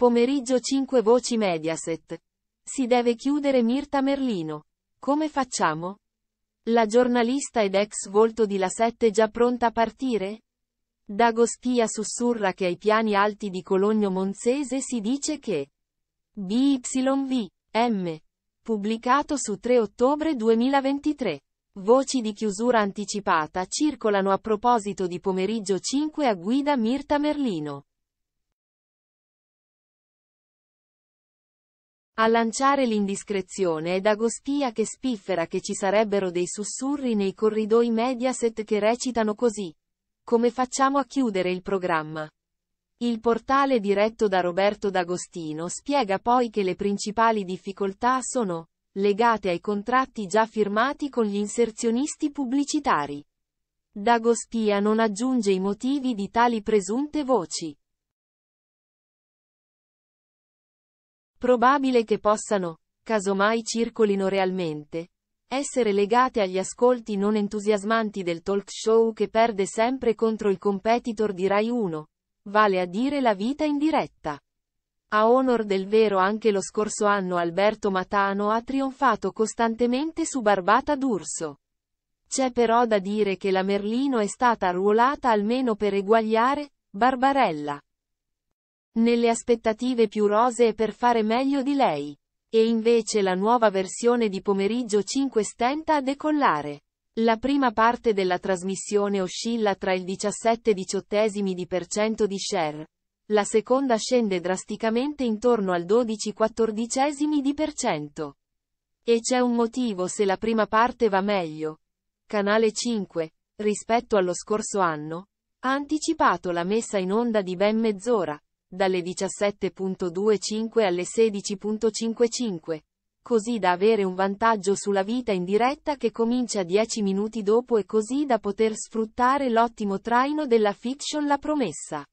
Pomeriggio 5 voci Mediaset. Si deve chiudere Mirta Merlino. Come facciamo? La giornalista ed ex volto di La 7 già pronta a partire? D'Agostia sussurra che ai piani alti di Cologno Monzese si dice che BYV M pubblicato su 3 ottobre 2023. Voci di chiusura anticipata circolano a proposito di pomeriggio 5 a guida Mirta Merlino. A lanciare l'indiscrezione è D'Agostia che spiffera che ci sarebbero dei sussurri nei corridoi Mediaset che recitano così. Come facciamo a chiudere il programma? Il portale diretto da Roberto D'Agostino spiega poi che le principali difficoltà sono legate ai contratti già firmati con gli inserzionisti pubblicitari. D'Agostia non aggiunge i motivi di tali presunte voci. probabile che possano, casomai circolino realmente, essere legate agli ascolti non entusiasmanti del talk show che perde sempre contro il competitor di Rai 1, vale a dire la vita in diretta. A onor del vero anche lo scorso anno Alberto Matano ha trionfato costantemente su Barbata d'Urso. C'è però da dire che la Merlino è stata ruolata almeno per eguagliare, Barbarella nelle aspettative più rosee per fare meglio di lei. E invece la nuova versione di Pomeriggio 5 stenta a decollare. La prima parte della trasmissione oscilla tra il 17-18 di percento di share. La seconda scende drasticamente intorno al 12-14 di percento. E c'è un motivo se la prima parte va meglio. Canale 5, rispetto allo scorso anno, ha anticipato la messa in onda di ben mezz'ora dalle 17.25 alle 16.55, così da avere un vantaggio sulla vita in diretta che comincia 10 minuti dopo e così da poter sfruttare l'ottimo traino della fiction La Promessa.